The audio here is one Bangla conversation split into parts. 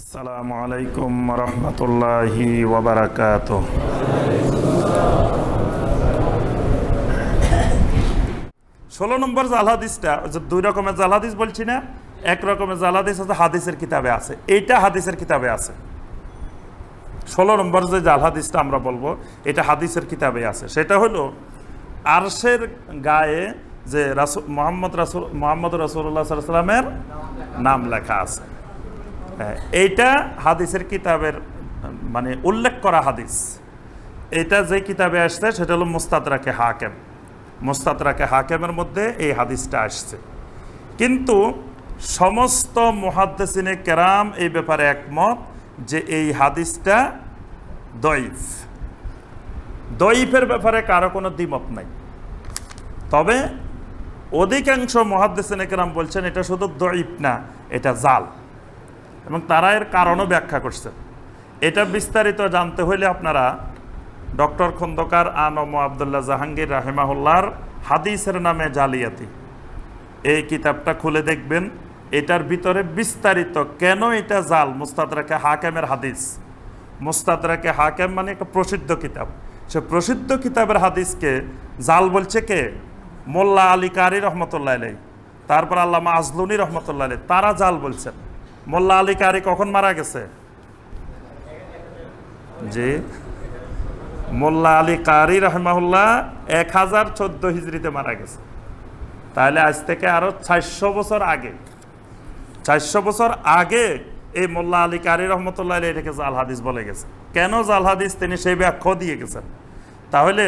আসসালামু আলাইকুম রহমতুল্লাহি ওবরাকাত ষোলো নম্বর জালহাদিসটা দুই রকমের জালহাদিস বলছি না এক রকমের জালহাদিস আছে হাদিসের কিতাবে আছে এইটা হাদিসের কিতাবে আছে ষোলো নম্বর যে জালহাদিসটা আমরা বলবো এটা হাদিসের কিতাবে আছে সেটা হলো আরশের গায়ে যে রাসুল মোহাম্মদ রাসুল মোহাম্মদ রাসুল্লাহ সাল্লামের নাম লেখা আছে এইটা হাদিসের কিতাবের মানে উল্লেখ করা হাদিস এটা যে কিতাবে আসছে সেটা হলো মুস্তাদরাকে হাকেম মুস্তাদরাকে হাকেমের মধ্যে এই হাদিসটা আসছে কিন্তু সমস্ত মুহাদ্দেসিনে কেরাম এই ব্যাপারে একমত যে এই হাদিসটা দইফ দইফের ব্যাপারে কারো কোনো দ্বিমত নাই তবে অধিকাংশ মহাদ্দেসিনে কেরাম বলছেন এটা শুধু দইফ না এটা জাল এবং তারা এর কারণও ব্যাখ্যা করছেন এটা বিস্তারিত জানতে হইলে আপনারা ডক্টর খন্দকার আনম আবদুল্লাহ জাহাঙ্গীর রাহেমাহুল্লার হাদিসের নামে জালিয়াতি এই কিতাবটা খুলে দেখবেন এটার ভিতরে বিস্তারিত কেন এটা জাল রাখে হাকেমের হাদিস রাখে হাকেম মানে একটা প্রসিদ্ধ কিতাব সে প্রসিদ্ধ কিতাবের হাদিসকে জাল বলছে কে মোল্লা আলী কারি রহমতুল্লাহ তারপর আল্লামা আজলুনি রহমতুল্লাহ তারা জাল বলছেন মোল্লা আলী কারি কখন মারা গেছে জি মোল্লা আলী কারি রহমাউল্লাহ এক হাজার চোদ্দ হিজড়িতে মারা গেছে তাহলে আজ থেকে আরও চারশো বছর আগে চারশো বছর আগে এই মোল্লা আলী কারি রহমতুল্লাহ আলী এটাকে জাল হাদিস বলে গেছে কেন জাল হাদিস তিনি সেই ব্যাখ্যা দিয়ে গেছেন তাহলে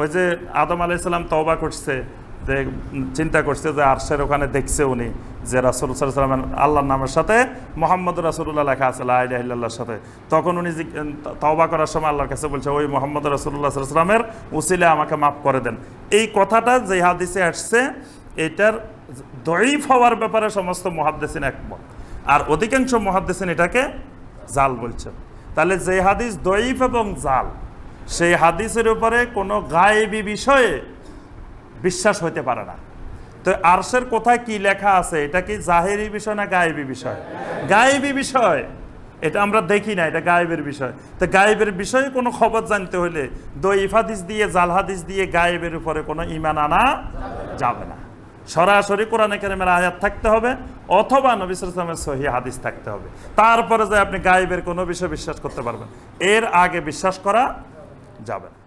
ওই যে আদম আলাইসাল্লাম তওবা করছে তো চিন্তা করছে যে আরশের ওখানে দেখছে উনি যে রাসুল সাল্লামের আল্লাহর নামের সাথে মোহাম্মদ রাসুল্লাহ লেখা আছে আল্লাহর সাথে তখন উনি তওবা করার সময় আল্লাহর কাছে বলছে ওই মোহাম্মদ রাসুল্লাহ সাল্লামের উসিলে আমাকে মাফ করে দেন এই কথাটা যে হাদিসে আসছে এটার দরিফ হওয়ার ব্যাপারে সমস্ত মহাদ্দেশিন একমত আর অধিকাংশ মহাদ্দেশিন এটাকে জাল বলছেন তাহলে যে হাদিস দরিফ এবং জাল সেই হাদিসের উপরে কোনো গায়েবী বিষয়ে বিশ্বাস হইতে পারে না তো আর্শের কোথায় কি লেখা আছে এটা কি জাহেরি বিষয় না গায়েবী বিষয় গায়েবী বিষয় এটা আমরা দেখি না এটা গায়েবের বিষয় তো গায়েবের বিষয়ে কোনো খবর জানতে হলে ইফাদিস দিয়ে জালহাদিস দিয়ে গায়েবের উপরে কোনো ইমান আনা যাবে না সরাসরি কোরআনে কেরেমের আয়াত থাকতে হবে অথবা নবিসের সহি হাদিস থাকতে হবে তারপরে যে আপনি গায়েবের কোনো বিষয়ে বিশ্বাস করতে পারবেন এর আগে বিশ্বাস করা যাবে না